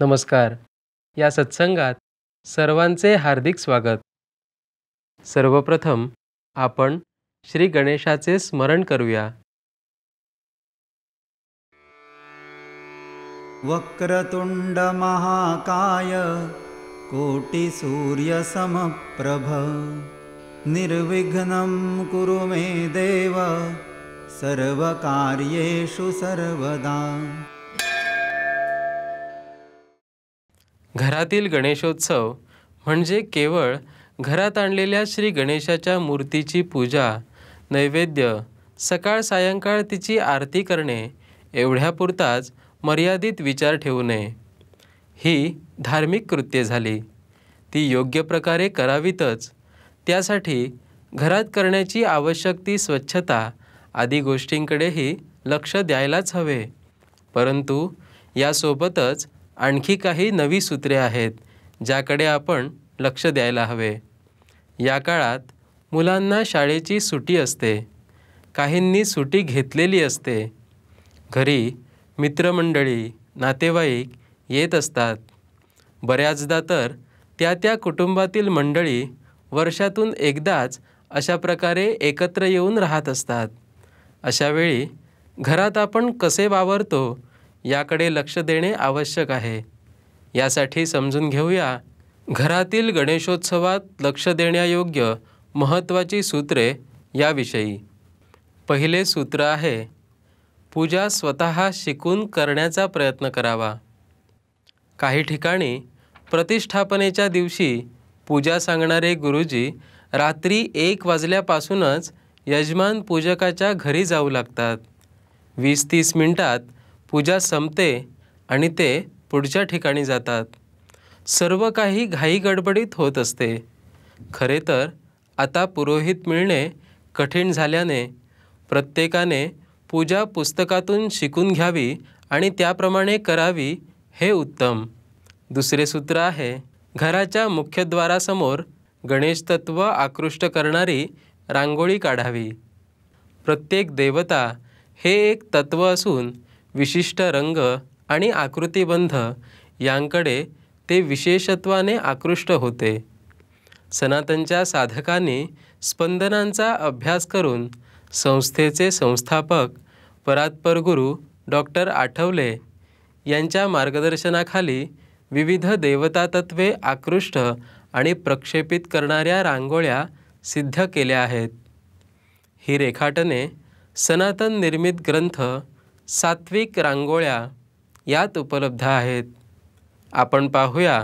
नमस्कार या सत्संगात सर्वांचे हार्दिक स्वागत सर्वप्रथम आपण श्री गणेशाचे स्मरण करूया वक्रतुंड महाकाय समप्रभ निर्विघ्नं कुरु मे देव सर्वकार्येषु सर्वदा घरातील गणेशोत्सव म्हणजे केवळ घरात आणलेल्या श्री गणेशाच्या मूर्तीची पूजा नैवेद्य सकाळ सायंकाळ तिची आरती करणे एवढ्यापुरताच मर्यादित विचार ठेवू नये ही धार्मिक कृत्ये झाली ती योग्य प्रकारे करावीतच त्यासाठी घरात करण्याची आवश्यक ती स्वच्छता आदी गोष्टींकडेही लक्ष द्यायलाच हवे परंतु यासोबतच आणखी काही नवी सूत्रे आहेत ज्याकडे आपण लक्ष द्यायला हवे या काळात मुलांना शाळेची सुटी असते काहींनी सुटी घेतलेली असते घरी मित्रमंडळी नातेवाईक येत असतात बऱ्याचदा तर त्या त्या कुटुंबातील मंडळी वर्षातून एकदाच अशा प्रकारे एकत्र येऊन राहत असतात अशावेळी घरात आपण कसे वावरतो याकडे लक्ष देणे आवश्यक आहे यासाठी समजून घेऊया घरातील गणेशोत्सवात लक्ष देण्यायोग्य महत्त्वाची सूत्रे याविषयी पहिले सूत्र आहे पूजा स्वतः शिकून करण्याचा प्रयत्न करावा काही ठिकाणी प्रतिष्ठापनेच्या दिवशी पूजा सांगणारे गुरुजी रात्री एक वाजल्यापासूनच यजमान पूजकाच्या घरी जाऊ लागतात वीस तीस मिनटात पूजा संपते आणि ते पुढच्या ठिकाणी जातात सर्व काही घाई गडबडीत होत असते खरे तर आता पुरोहित मिळणे कठीण झाल्याने प्रत्येकाने पूजा पुस्तकातून शिकून घ्यावी आणि त्याप्रमाणे करावी हे उत्तम दुसरे सूत्र आहे घराच्या मुख्यद्वारासमोर तत्व आकृष्ट करणारी रांगोळी काढावी प्रत्येक देवता हे एक तत्व असून विशिष्ट रंग आणि आकृतिबंध यांकडे ते विशेषत्वाने आकृष्ट होते सनातनच्या साधकांनी स्पंदनांचा अभ्यास करून संस्थेचे संस्थापक परात्पर गुरु डॉक्टर आठवले यांच्या मार्गदर्शनाखाली विविध देवतातत्वे आकृष्ट आणि प्रक्षेपित करणाऱ्या रांगोळ्या सिद्ध केल्या आहेत ही रेखाटने सनातन निर्मित ग्रंथ सात्विक रांगोळ्या यात उपलब्ध आहेत आपण पाहूया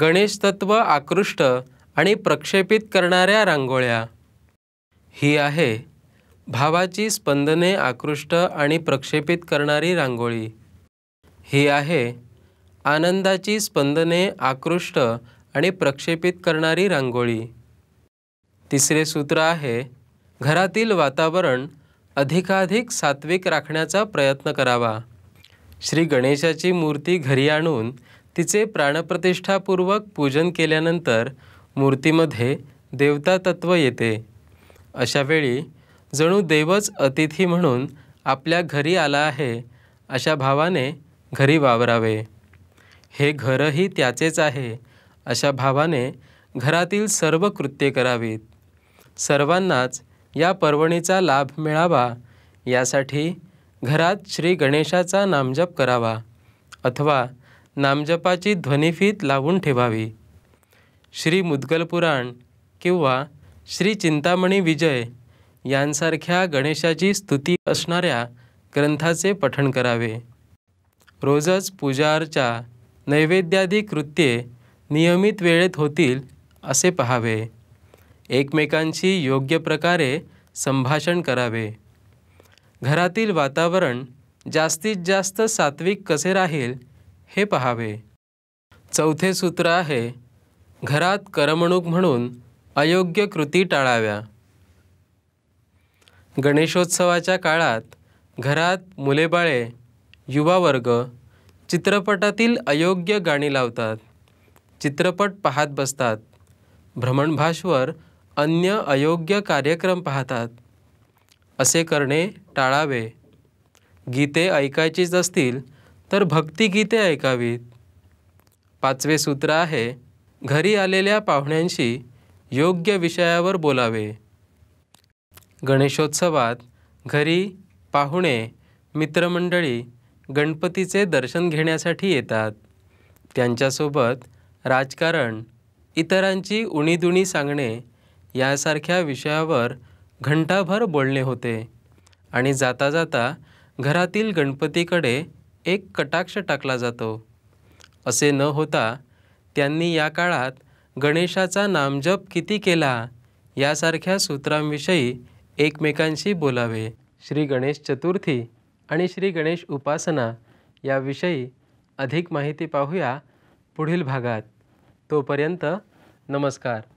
गणेश तत्व आकृष्ट आणि प्रक्षेपित करणाऱ्या रांगोळ्या ही आहे भावाची स्पंदने आकृष्ट आणि प्रक्षेपित करणारी रांगोळी ही आहे आनंदाची स्पंदने आकृष्ट आणि प्रक्षेपित करणारी रांगोळी तिसरे सूत्र आहे घरातील वातावरण अधिकाधिक सात्विक राखण्याचा प्रयत्न करावा श्री गणेशाची मूर्ती घरी आणून तिचे प्राणप्रतिष्ठापूर्वक पूजन केल्यानंतर मूर्तीमध्ये देवता तत्त्व येते अशावेळी जणू देवच अतिथी म्हणून आपल्या घरी आला आहे अशा भावाने घरी वावरावे हे घरही त्याचेच आहे अशा भावाने घरातील सर्व कृत्ये करावीत सर्वांनाच या पर्वणीचा लाभ मिळावा यासाठी घरात श्री गणेशाचा नामजप करावा अथवा नामजपाची ध्वनिफीत लावून ठेवावी श्री मुद्गलपुराण पुराण किंवा श्री चिंतामणी विजय यांसारख्या गणेशाची स्तुती असणाऱ्या ग्रंथाचे पठण करावे रोजच अर्चा नैवेद्यादी कृत्ये नियमित वेळेत होतील असे पहावे एकमेकांशी योग्य प्रकारे संभाषण करावे घरातील वातावरण जास्तीत जास्त सात्विक कसे राहील हे पहावे चौथे सूत्र आहे घरात करमणूक म्हणून अयोग्य कृती टाळाव्या गणेशोत्सवाच्या काळात घरात मुलेबाळे युवा वर्ग चित्रपटातील अयोग्य गाणी लावतात चित्रपट पाहत बसतात भ्रमणभाषवर अन्य अयोग्य कार्यक्रम पाहतात असे करणे टाळावे गीते ऐकायचीच असतील तर भक्तिगीते ऐकावीत पाचवे सूत्र आहे घरी आलेल्या पाहुण्यांशी योग्य विषयावर बोलावे गणेशोत्सवात घरी पाहुणे मित्रमंडळी गणपतीचे दर्शन घेण्यासाठी येतात त्यांच्यासोबत राजकारण इतरांची उणीदुणी सांगणे यासारख्या विषयावर घंटाभर बोलणे होते आणि जाता जाता घरातील गणपतीकडे एक कटाक्ष टाकला जातो असे न होता त्यांनी या काळात गणेशाचा नामजप किती केला यासारख्या सूत्रांविषयी एकमेकांशी बोलावे श्री गणेश चतुर्थी आणि श्री गणेश उपासना याविषयी अधिक माहिती पाहूया पुढील भागात तोपर्यंत नमस्कार